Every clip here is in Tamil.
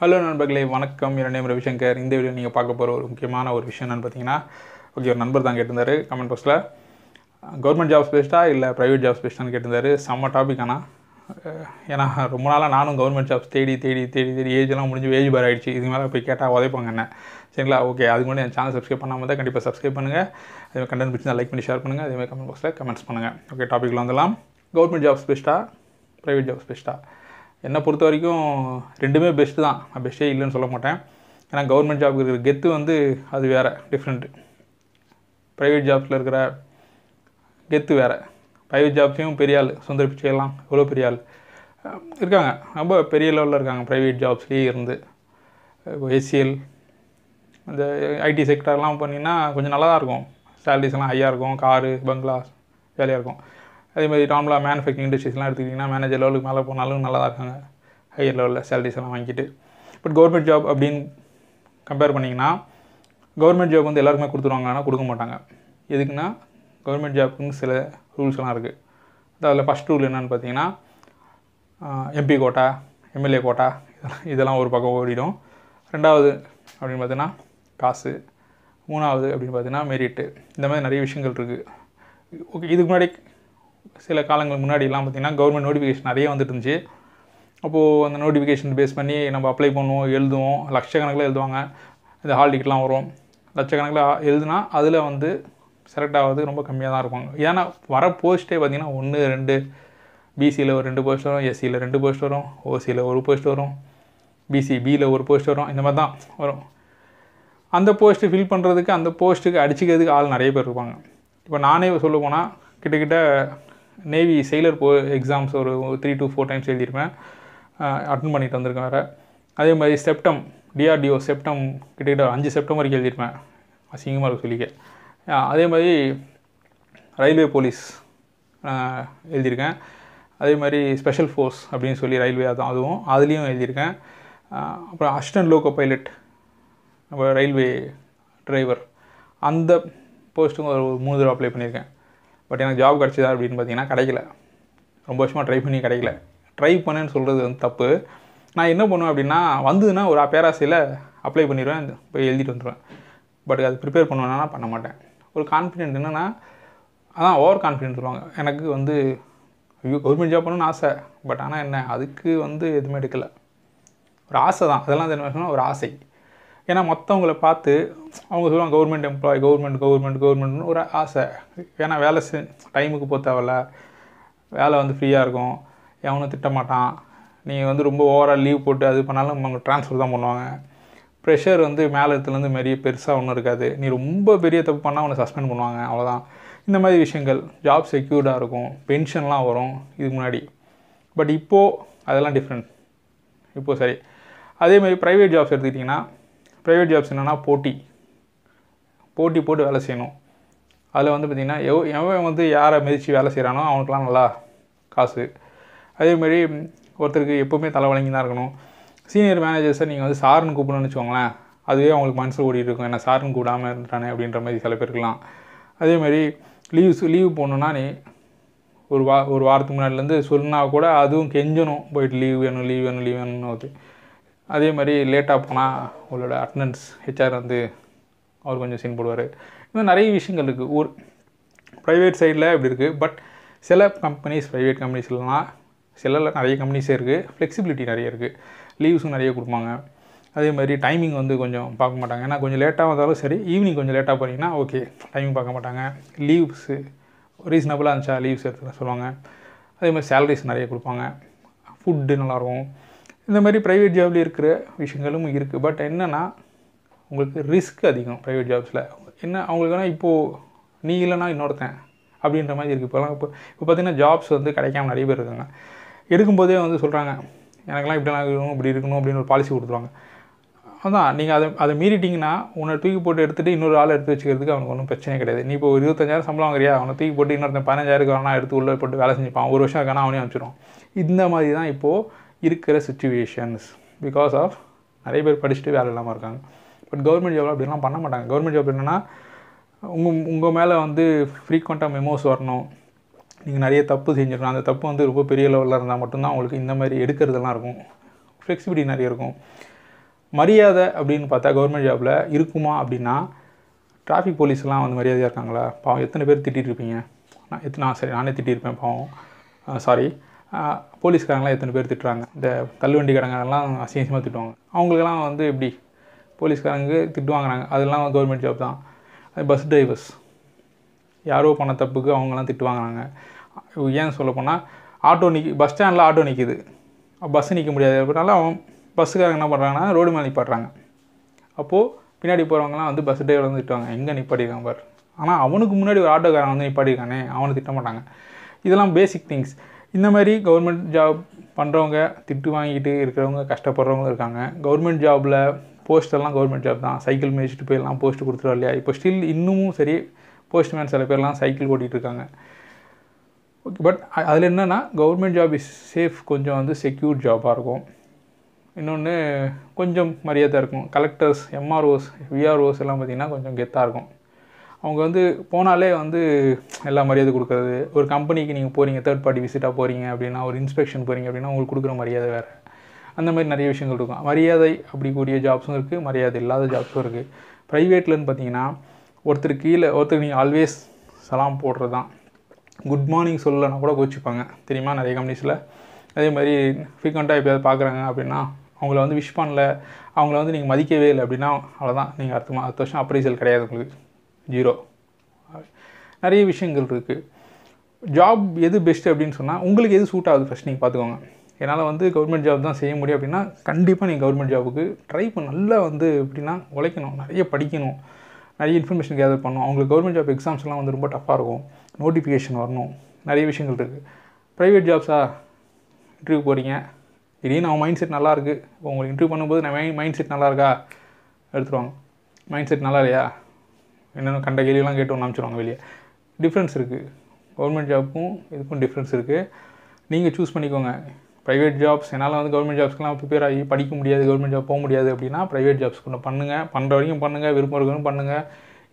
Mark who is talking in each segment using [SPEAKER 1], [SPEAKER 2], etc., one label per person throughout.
[SPEAKER 1] ஹலோ நண்பர்களே வணக்கம் என் நேம் ரவிசங்கர் இந்த வீடியோ நீங்கள் பார்க்க போகிற ஒரு முக்கியமான ஒரு விஷயம் என்னென்னு பார்த்தீங்கன்னா ஓகே ஒரு நண்பர் தான் கேட்டிருந்தார் கமெண்ட் பாக்ஸில் கவர்மெண்ட் ஜாப்ஸ் பெஸ்ட்டா இல்லை ப்ரைவேட் ஜாப்ஸ் பெஸ்ட்டான்னு கேட்டிருந்தார் செம்ம டாபிக் ஆனால் ஏன்னா ரொம்ப நாளாக நானும் கவர்மெண்ட் ஜாப்ஸ் தேடி தேடி தேடி தேடி ஏஜ்லாம் முடிஞ்சு ஏஜ் பார் ஆகிடுச்சு இது மேலே போய் கேட்டால் உதைப்பாங்க என்ன சரிங்களா ஓகே அதுக்கு முன்னாடி என் சேனல் சப்ஸ்கிரைப் பண்ணாமல் தான் கண்டிப்பாக சப்ஸ்கிரைப் பண்ணுங்கள் அதேமாதிரி கண்டென்ட் பிடிச்சி லைக் பண்ணி ஷேர் பண்ணுங்கள் அதேமாதிரி கமெண்ட் பாக்ஸில் கமெண்ட்ஸ் பண்ணுங்கள் ஓகே டாப்பிக்கில் வந்துடலாம் கவர்மெண்ட் ஜாப்ஸ் பெஸ்ட்டாக ப்ரைவேட் ஜாப்ஸ் பெஸ்ட்டாக என்னை பொறுத்த வரைக்கும் ரெண்டுமே பெஸ்ட்டு தான் நான் பெஸ்ட்டே இல்லைன்னு சொல்ல மாட்டேன் ஏன்னா கவர்மெண்ட் ஜாப்க்கு இருக்கிற கெத்து வந்து அது வேறு டிஃப்ரெண்ட்டு ப்ரைவேட் ஜாப்ஸில் இருக்கிற கெத்து வேறு ப்ரைவேட் ஜாப்ஸையும் பெரிய ஆள் சுந்தர பிச்சையெல்லாம் எவ்வளோ பெரிய ஆள் இருக்காங்க ரொம்ப பெரிய லெவலில் இருக்காங்க ப்ரைவேட் ஜாப்ஸ்லேயே இருந்து இப்போ இந்த ஐடி செக்டர்லாம் பண்ணிங்கன்னா கொஞ்சம் நல்லா தான் இருக்கும் சேலரிஸ்லாம் ஹையாக இருக்கும் காரு பங்களாஸ் ஜாலியாக இருக்கும் அதே மாதிரி நார்மலாக மேனுஃபேக்சரிங் இண்டஸ்ட்ரீஸ்லாம் எடுத்துக்கிட்டிங்கன்னா மேனேஜர் லெவலுக்கு மேலே போனாலும் நல்லா தான் இருக்காங்க ஹையர் லெவலில் சேலரிஸ் எல்லாம் வாங்கிட்டு பட் கவர்மெண்ட் ஜாப் அப்படின்னு கம்பேர் பண்ணிங்கன்னா கவர்மெண்ட் ஜாப் வந்து எல்லாருக்குமே கொடுத்துருவாங்க ஆனால் கொடுக்க மாட்டாங்க எதுக்குன்னா கவர்மெண்ட் ஜாப்புக்குன்னு சில ரூல்ஸ்லாம் இருக்குது அதில் ஃபஸ்ட் ரூல் என்னென்னு பார்த்தீங்கன்னா எம்பி கோட்டா எம்எல்ஏ கோட்டா இதெல்லாம் இதெல்லாம் ஒரு பக்கம் ஓடிடும் ரெண்டாவது அப்படின்னு பார்த்தீங்கன்னா காசு மூணாவது அப்படின்னு பார்த்தீங்கன்னா மெரிட்டு இந்த மாதிரி நிறைய விஷயங்கள் இருக்குது ஓகே இதுக்கு முன்னாடி சில காலங்கள் முன்னாடிலாம் பார்த்திங்கன்னா கவர்மெண்ட் நோட்டிஃபிகேஷன் நிறைய வந்துட்டு இருந்துச்சு அப்போது அந்த நோட்டிஃபிகேஷன் பேஸ் பண்ணி நம்ம அப்ளை பண்ணுவோம் எழுதுவோம் லட்சக்கணக்கில் எழுதுவாங்க இந்த ஹால் டிக்கெட்லாம் வரும் லட்சக்கணக்கில் எழுதுனா அதில் வந்து செலக்ட் ஆகிறது ரொம்ப கம்மியாக தான் இருக்கும் ஏன்னா வர போஸ்ட்டே பார்த்திங்கன்னா ஒன்று ரெண்டு பிசியில் ஒரு ரெண்டு போஸ்ட் வரும் எஸ்சியில் ரெண்டு போஸ்ட் வரும் ஓசியில் ஒரு போஸ்ட் வரும் பிசி பியில் ஒரு போஸ்ட் வரும் இந்த மாதிரி தான் வரும் அந்த போஸ்ட்டு ஃபில் பண்ணுறதுக்கு அந்த போஸ்ட்டுக்கு அடிச்சுக்கிறதுக்கு ஆள் நிறைய பேர் இருப்பாங்க இப்போ நானே சொல்ல போனால் கிட்டக்கிட்ட நேவி செயலர் போ எக்ஸாம்ஸ் ஒரு த்ரீ டு ஃபோர் டைம்ஸ் எழுதியிருப்பேன் அட்டன் பண்ணிட்டு வந்திருக்கேன் வேறு அதே மாதிரி செப்டம் டிஆர்டிஓ செப்டம் கிட்டக்கிட்ட அஞ்சு செப்டம் வரைக்கும் எழுதியிருப்பேன் அசிங்கமாக இருக்கும் சொல்லிக்க அதே மாதிரி ரயில்வே போலீஸ் எழுதியிருக்கேன் அதே மாதிரி ஸ்பெஷல் ஃபோர்ஸ் அப்படின்னு சொல்லி ரயில்வே அதுவும் அதுவும் அதுலேயும் எழுதியிருக்கேன் அப்புறம் அஸ்டன் லோகோ பைலட் நம்ம ரயில்வே டிரைவர் அந்த போஸ்ட்டுங்க ஒரு மூணு தடவை அப்ளை பண்ணியிருக்கேன் பட் எனக்கு ஜாப் கிடச்சிதா அப்படின்னு பார்த்தீங்கன்னா கிடைக்கல ரொம்ப வருஷமாக ட்ரை பண்ணி கிடைக்கல ட்ரை பண்ணுன்னு சொல்கிறது வந்து தப்பு நான் என்ன பண்ணுவேன் அப்படின்னா வந்ததுன்னா ஒரு பேராசையில் அப்ளை பண்ணிடுவேன் போய் எழுதிட்டு வந்துடுவேன் பட் அது ப்ரிப்பேர் பண்ணுவேன்னா பண்ண மாட்டேன் ஒரு கான்ஃபிடென்ட் என்னென்னா அதான் ஓவர் கான்ஃபிடென்ட் சொல்லுவாங்க எனக்கு வந்து ஐயோ கவர்மெண்ட் ஜாப் பண்ணணும்னு ஆசை பட் ஆனால் என்ன அதுக்கு வந்து எதுவுமே எடுக்கலை ஒரு ஆசை தான் அதெல்லாம் என்ன ஒரு ஆசை ஏன்னா மற்றவங்கள பார்த்து அவங்க சொல்லுவாங்க கவர்மெண்ட் எம்ப்ளாய் கவர்மெண்ட் கவர்மெண்ட் கவர்மெண்ட்னு ஒரு ஆசை ஏன்னா வேலை செ டைமுக்கு போக தேவையில்ல வேலை வந்து ஃப்ரீயாக இருக்கும் எவனும் திட்டமாட்டான் நீங்கள் வந்து ரொம்ப ஓவராக லீவ் போட்டு அது பண்ணாலும் அவங்க ட்ரான்ஸ்ஃபர் தான் பண்ணுவாங்க ப்ரெஷர் வந்து மேலே மாரி பெருசாக ஒன்றும் இருக்காது நீ ரொம்ப பெரிய தப்பு பண்ணால் அவனை சஸ்பெண்ட் பண்ணுவாங்க அவ்வளோதான் இந்த மாதிரி விஷயங்கள் ஜாப் செக்யூர்டாக இருக்கும் பென்ஷன்லாம் வரும் இதுக்கு முன்னாடி பட் இப்போது அதெல்லாம் டிஃப்ரெண்ட் இப்போது சரி அதேமாதிரி ப்ரைவேட் ஜாப்ஸ் எடுத்துக்கிட்டிங்கன்னா ப்ரைவேட் ஜாப்ஸ் என்னென்னா போட்டி போட்டி போட்டு வேலை செய்யணும் அதில் வந்து பார்த்திங்கன்னா எவ் எவன் வந்து யாரை மிதித்து வேலை செய்கிறானோ அவனுக்குலாம் நல்லா காசு அதேமாரி ஒருத்தருக்கு எப்போவுமே தலை வழங்கி தான் இருக்கணும் சீனியர் மேனேஜர்ஸை நீங்கள் வந்து சாருன்னு கூப்பிடணும்னு வச்சுக்கோங்களேன் அதுவே அவங்களுக்கு மனசில் ஓடிட்டு இருக்கும் என்ன சாருன்னு கூடாமல் இருந்துட்டானே அப்படின்ற மாதிரி சில பேருக்குலாம் அதேமாரி லீவ் லீவ் போகணுன்னா நீ ஒரு வா ஒரு வாரத்துக்கு முன்னாடிலேருந்து சொன்னால் கூட அதுவும் கெஞ்சணும் போயிட்டு லீவ் வேணும் லீவ் வேணும் லீவ் வேணும்னு ஆகுது அதே மாதிரி லேட்டாக போனால் உங்களோட அட்டண்டன்ஸ் ஹெச்ஆர் வந்து அவர் கொஞ்சம் சீன் போடுவார் இந்த நிறைய விஷயங்கள் இருக்குது ஒரு ப்ரைவேட் சைடில் இப்படி இருக்குது பட் சில கம்பெனிஸ் ப்ரைவேட் கம்பெனிஸ்லாம் சில நிறைய கம்பெனிஸே இருக்குது ஃப்ளெக்சிபிலிட்டி நிறைய இருக்குது லீவ்ஸும் நிறைய கொடுப்பாங்க அதே மாதிரி டைமிங் வந்து கொஞ்சம் பார்க்க மாட்டாங்க ஏன்னா கொஞ்சம் லேட்டாக வந்தாலும் சரி ஈவினிங் கொஞ்சம் லேட்டாக போனீங்கன்னா ஓகே டைமிங் பார்க்க மாட்டாங்க லீவ்ஸு ரீசனபுளாக இருந்துச்சா லீவ்ஸ் எடுத்து சொல்லுவாங்க அதே மாதிரி சேலரிஸ் நிறைய கொடுப்பாங்க ஃபுட்டு நல்லாயிருக்கும் இந்த மாதிரி ப்ரைவேட் ஜாப்ல இருக்கிற விஷயங்களும் இருக்குது பட் என்னென்னா உங்களுக்கு ரிஸ்க் அதிகம் ப்ரைவேட் ஜாப்ஸில் என்ன அவங்களுக்குனா இப்போது நீ இல்லைனா இன்னொருத்தன் அப்படின்ற மாதிரி இருக்குது இப்போலாம் இப்போ இப்போ பார்த்திங்கன்னா ஜாப்ஸ் வந்து கிடைக்காம நிறைய பேர் இருக்காங்க எடுக்கும்போதே வந்து சொல்கிறாங்க எனக்கெல்லாம் இப்படிலாம் இருக்கணும் இப்படி இருக்கணும் அப்படின்னு ஒரு பாலிசி கொடுத்துருவாங்க அதான் நீங்கள் அதை அதை மீறிட்டிங்கன்னா உன்னை தூக்கி போட்டு எடுத்துகிட்டு இன்னொரு ஆள் எடுத்து வச்சுக்கிறதுக்கு அவனுக்கு ஒன்றும் பிரச்சனை கிடையாது நீ இப்போ ஒரு இருபத்தஞ்சாயிரம் சம்பளம் வாங்குறியா அவனை தூக்கி போட்டு இன்னொருத்தன் பதினஞ்சாயிரம் வேணா எடுத்து உள்ளே போட்டு வேலை செஞ்சுப்பான் ஒரு வருஷம் இருக்கானா அவனே அனுப்பிச்சிடும் இந்த மாதிரி தான் இப்போது இருக்கிற சுச்சுவேஷன்ஸ் பிகாஸ் ஆஃப் நிறைய பேர் படிச்சுட்டு வேலை இல்லாமல் இருக்காங்க பட் கவர்மெண்ட் ஜாப்லாம் அப்படிலாம் பண்ண மாட்டாங்க கவர்மெண்ட் ஜாப் என்னென்னா உங்கள் உங்கள் மேலே வந்து ஃப்ரீக்வெண்ட்டாக மெமோஸ் வரணும் நீங்கள் நிறைய தப்பு செஞ்சிடணும் அந்த தப்பு வந்து ரொம்ப பெரிய லெவலில் இருந்தால் மட்டும்தான் உங்களுக்கு இந்த மாதிரி எடுக்கிறதெல்லாம் இருக்கும் ஃப்ளெக்சிபிலிட்டி நிறைய இருக்கும் மரியாதை அப்படின்னு பார்த்தா கவர்மெண்ட் ஜாபில் இருக்குமா அப்படின்னா டிராஃபிக் போலீஸ்லாம் வந்து மரியாதையாக இருக்காங்களா பாவம் எத்தனை பேர் திட்டிகிட்டு இருப்பீங்க நான் எத்தனை சரி நானே திட்டியிருப்பேன் பாவம் சாரி போலீஸ்காரங்களாம் எத்தனை பேர் திட்டுறாங்க இந்த தள்ளுவண்டி கடங்காரெல்லாம் அசிங்கமாக திட்டுவாங்க அவங்களுக்கெல்லாம் வந்து எப்படி போலீஸ்காரங்க திட்டு வாங்குறாங்க அதெல்லாம் கவர்மெண்ட் ஜாப் தான் பஸ் டிரைவர்ஸ் யாரோ பண்ண தப்புக்கு அவங்களாம் திட்டு வாங்குறாங்க ஏன் சொல்லப்போனால் ஆட்டோ நிற்கி பஸ் ஸ்டாண்டில் ஆட்டோ நிற்கிது பஸ்ஸு நிற்க முடியாது அப்படின்னால அவன் பஸ்ஸுக்காரங்க என்ன பண்ணுறாங்கன்னா ரோடு மேலே நிப்பாடுறாங்க அப்போது பின்னாடி போகிறவங்கலாம் வந்து பஸ் டிரைவர் வந்து திட்டுவாங்க எங்கே நிப்பாடிருக்கான் பார் ஆனால் அவனுக்கு முன்னாடி ஒரு ஆட்டோக்காரன் வந்து நிப்பாடிக்கானே அவனை திட்ட மாட்டாங்க இதெல்லாம் பேசிக் திங்ஸ் இந்த மாதிரி கவர்மெண்ட் ஜாப் பண்ணுறவங்க திட்டு வாங்கிட்டு இருக்கிறவங்க கஷ்டப்படுறவங்களும் இருக்காங்க கவர்மெண்ட் ஜாபில் போஸ்டெல்லாம் கவர்மெண்ட் ஜாப் தான் சைக்கிள் மேய்ச்சிட்டு போயெல்லாம் போஸ்ட் கொடுத்துருவா இல்லையா இப்போ ஸ்டில் இன்னமும் சரி போஸ்ட்மேன் சில பேர்லாம் சைக்கிள் ஓட்டிகிட்டு இருக்காங்க ஓகே பட் அதில் என்னென்னா கவர்மெண்ட் ஜாப் இஸ் சேஃப் கொஞ்சம் வந்து செக்யூர் ஜாபாக இருக்கும் இன்னொன்று கொஞ்சம் மரியாதை இருக்கும் கலெக்டர்ஸ் எம்ஆர்ஓஸ் விஆர்ஓஸ் எல்லாம் பார்த்திங்கன்னா கொஞ்சம் கெத்தாக இருக்கும் அவங்க வந்து போனாலே வந்து எல்லா மரியாதை கொடுக்குறது ஒரு கம்பெனிக்கு நீங்கள் போகிறீங்க தேர்ட் பார்ட்டி விசிட்டாக போகிறீங்க அப்படின்னா ஒரு இன்ஸ்பெக்ஷன் போகிறீங்க அப்படின்னா உங்களுக்கு கொடுக்குற மரியாதை வேறு அந்த மாதிரி நிறைய விஷயங்கள் இருக்கும் மரியாதை அப்படி கூடிய ஜாப்ஸும் இருக்குது மரியாதை இல்லாத ஜாப்ஸும் இருக்குது ப்ரைவேட்லன்னு பார்த்தீங்கன்னா ஒருத்தர் கீழே ஒருத்தர் நீங்கள் ஆல்வேஸ் சலாம் போடுறது தான் குட் மார்னிங் சொல்லலைன்னா கூட கோச்சிப்பாங்க தெரியுமா நிறைய கம்பெனிஸில் அதே மாதிரி ஃப்ரீக்வெண்ட்டாக எப்பயாவது பார்க்குறாங்க அப்படின்னா அவங்கள வந்து விஷ் பண்ணல அவங்கள வந்து நீங்கள் மதிக்கவே இல்லை அப்படின்னா அவ்வளோதான் நீங்கள் அடுத்த அடுத்த வருஷம் அப்ரைசல் கிடையாது உங்களுக்கு ஜீரோ நிறைய விஷயங்கள் இருக்குது ஜாப் எது பெஸ்ட்டு அப்படின்னு சொன்னால் உங்களுக்கு எது சூட் ஆகுது ஃபஸ்ட் நீங்கள் பார்த்துக்கோங்க என்னால் வந்து கவர்மெண்ட் ஜாப் தான் செய்ய முடியும் அப்படின்னா கண்டிப்பாக நீங்கள் கவர்மெண்ட் ஜாபுக்கு ட்ரை பண்ண நல்லா வந்து எப்படின்னா உழைக்கணும் நிறைய படிக்கணும் நிறைய இன்ஃபர்மேஷன் கேதர் பண்ணணும் அவங்களுக்கு கவர்மெண்ட் ஜாப் எல்லாம் வந்து ரொம்ப டஃப்பாக இருக்கும் நோட்டிஃபிகேஷன் வரணும் நிறைய விஷயங்கள் இருக்குது ப்ரைவேட் ஜாப்ஸா இன்டர்வியூ போகிறீங்க திடீர்னு அவன் மைண்ட் செட் நல்லாயிருக்கு உங்களுக்கு இன்டர்வியூ பண்ணும்போது நான் மைண்ட் செட் நல்லா இருக்கா எடுத்துருவாங்க மைண்ட் செட் நல்லா இல்லையா என்னென்ன கண்ட கேள்விலாம் கேட்டு அனுப்பிச்சிருவாங்க வெளியே டிஃப்ரென்ஸ் இருக்குது கவர்மெண்ட் ஜாப்புக்கும் இதுக்கும் டிஃப்ரென்ஸ் இருக்குது நீங்கள் சூஸ் பண்ணிக்கோங்க ப்ரைவேட் ஜாப்ஸ் என்னால் வந்து கவர்மெண்ட் ஜாப்ஸ்க்கெலாம் ப்ரிப்பேர் ஆகி படிக்க முடியாது கவர்மெண்ட் ஜாப் போக முடியாது அப்படின்னா ப்ரைவேட் ஜாப்ஸ் கொண்டு பண்ணுங்கள் பண்ணுற வரைக்கும் பண்ணுங்கள் விருப்பம் இருக்கணும் பண்ணுங்கள்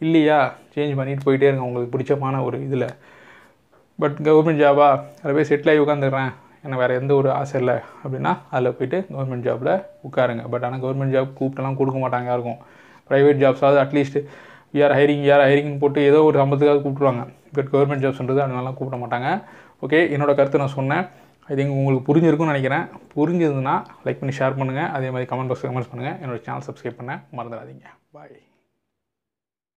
[SPEAKER 1] இல்லையா சேஞ்ச் பண்ணிட்டு போயிட்டே இருங்க உங்களுக்கு பிடிச்சமான ஒரு இதில் பட் கவர்மெண்ட் ஜாபா அதில் போய் செட்டில் ஆகி உட்காந்துடுறேன் எனக்கு வேறு எந்த ஒரு ஆசை இல்லை அப்படின்னா அதில் போய்ட்டு கவர்மெண்ட் ஜாபில் உட்காருங்க பட் ஆனால் கவர்மெண்ட் ஜாப் கூப்பிட்டெல்லாம் கொடுக்க மாட்டாங்க இருக்கும் ப்ரைவேட் ஜாப்ஸாவது அட்லீஸ்ட்டு யார் ஹைரிங் யார் ஹைரிங் போட்டு ஏதோ ஒரு சம்பளத்துக்காக கூப்பிடுவாங்க பட் கவர்மெண்ட் ஜாப்ஸ்ன்றது அதனாலாம் கூப்பிட மாட்டாங்க ஓகே என்னோடய கருத்து நான் சொன்னேன் ஐ திங்க் உங்களுக்கு புரிஞ்சிருக்கும்னு நினைக்கிறேன் புரிஞ்சதுன்னா லைக் பண்ணி ஷேர் பண்ணுங்கள் அதே மாதிரி கமெண்ட் பாக்ஸ் கமெண்ட்ஸ் பண்ணுங்கள் என்னோடய சேனல் சப்ஸ்கிரைப் பண்ண மறந்துடாதீங்க பாய்